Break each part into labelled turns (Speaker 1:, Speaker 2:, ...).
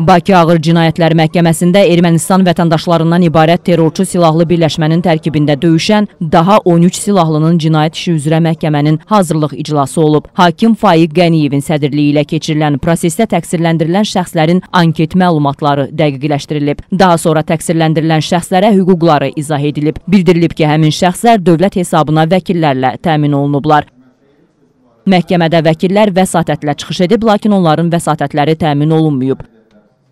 Speaker 1: Bakı Ağır Cinayətlər Məhkəməsində Ermənistan vətəndaşlarından ibarət terrorçu silahlı birləşmənin tərkibində döyüşən daha 13 silahlının cinayət işi üzrə məhkəmənin hazırlıq iclası olub. Hakim Faiq Qəniyevin sədirliyi ilə keçirilən prosesdə təqsirləndirilən şəxslərin anket məlumatları dəqiqləşdirilib. Daha sonra təqsirləndirilən şəxslərə hüquqları izah edilib. Bildirilib ki, həmin şəxslər dövlət hesabına vəkillərlə təmin olunublar. Məhkəmədə vəkillər vəsatətlə çıxış edib, lakin onların vəsatətləri təmin olunmayıb.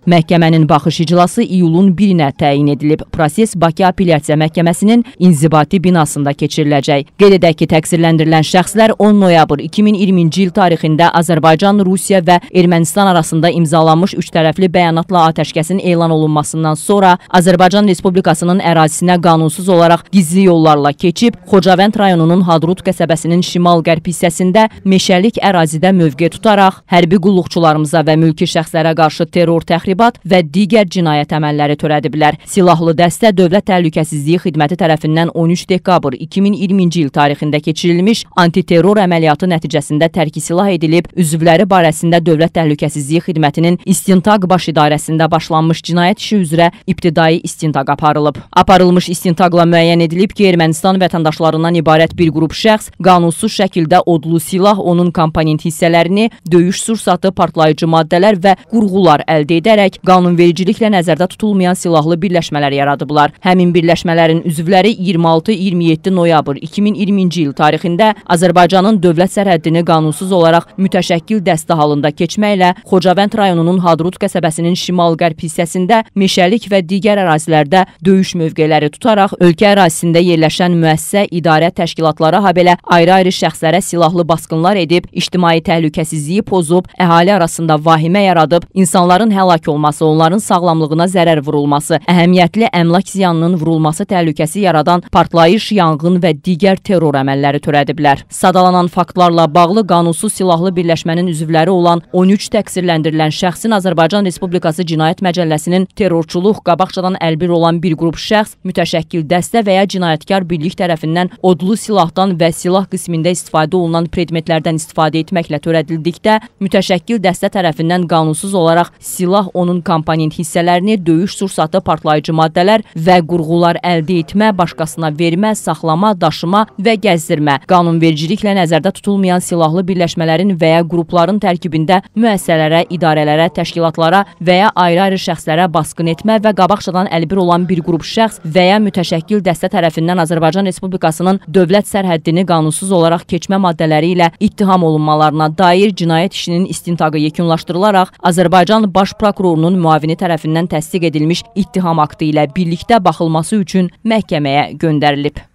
Speaker 1: Məhkəmənin baxış iclası iyulun 1-nə təyin edilib. Proses Bakı Apellyasiya Məhkəməsinin inzibati binasında keçiriləcək. Qeyd edək ki, təqsirləndirilən şəxslər 10 noyabr 2020-ci il tarixində Azərbaycan, Rusiya və Ermənistan arasında imzalanmış üçtərəfli bəyanatla atəşkəsin elan olunmasından sonra Azərbaycan Respublikasının ərazisinə qanunsuz olaraq gizli yollarla keçib Xocavənd rayonunun Hadrut qəsəbəsinin şimal-qərb hissəsində meşəlik ərazidə mövqe tutaraq hərbi qulluqçularımıza və mülki şəxslərə qarşı terror təxribatı təxribat və digər cinayət əməlləri törədiblər. Silahlı dəstə Dövlət Təhlükəsizliyi Xidməti tərəfindən 13 dekabr 2020-ci il tarixində keçirilmiş antiterror əməliyyatı nəticəsində tərki silah edilib, üzvləri barəsində Dövlət Təhlükəsizliyi Xidmətinin İstintaq Baş İdarəsində başlanmış cinayət işi üzrə ibtidai istintaq aparılıb. Aparılmış istintaqla müəyyən edilib ki, Ermənistan vətəndaşlarından ibarət bir qrup şəxs qanunsuz şəkildə odlu silah, onun komponent hissələrini, döyüş sursatı, partlayıcı maddələr və qurğular əldə edərək edərək qanunvericiliklə nəzərdə tutulmayan silahlı birləşmələr yaradıblar. Həmin birləşmələrin üzvləri 26-27 noyabr 2020-ci il tarixində Azərbaycanın dövlət sərhəddini qanunsuz olaraq mütəşəkkil dəstə halında keçməklə Xocavənd rayonunun Hadrut qəsəbəsinin şimal-qərb hissəsində meşəlik və digər ərazilərdə döyüş mövqeləri tutaraq ölkə ərazisində yerləşən müəssisə, idarə təşkilatları habelə ayrı-ayrı şəxslərə silahlı basqınlar edib, ictimai təhlükəsizliyi pozub, əhali arasında vahimə yaradıb, insanların həlak həlak olması, onların sağlamlığına zərər vurulması, əhəmiyyətli əmlak ziyanının vurulması təhlükəsi yaradan partlayış, yanğın və digər terror əməlləri törədiblər. Sadalanan faktlarla bağlı qanunsuz silahlı birləşmənin üzvləri olan 13 təqsirləndirilən şəxsin Azərbaycan Respublikası Cinayət Məcəlləsinin terrorçuluq qabaqcadan əlbir olan bir qrup şəxs, mütəşəkkil dəstə və ya cinayətkar birlik tərəfindən odlu silahdan və silah qismində istifadə olunan predmetlərdən istifadə etməklə törədildikdə, mütəşəkkil dəstə tərəfindən qanunsuz olaraq silah onun komponent hissələrini döyüş sursatı partlayıcı maddələr və qurğular əldə etmə, başqasına vermə, saxlama, daşıma və gəzdirmə, qanunvericiliklə nəzərdə tutulmayan silahlı birləşmələrin və ya qrupların tərkibində müəssisələrə, idarələrə, təşkilatlara və ya ayrı-ayrı şəxslərə basqın etmə və qabaqçadan əlbir olan bir qrup şəxs və ya mütəşəkkil dəstə tərəfindən Azərbaycan Respublikasının dövlət sərhəddini qanunsuz olaraq keçmə maddələri ilə ittiham olunmalarına dair cinayət işinin istintaqı yekunlaşdırılaraq Azərbaycan Baş prokuroru prokurorunun müavini tərəfindən təsdiq edilmiş ittiham aktı ilə birlikdə baxılması üçün məhkəməyə göndərilib.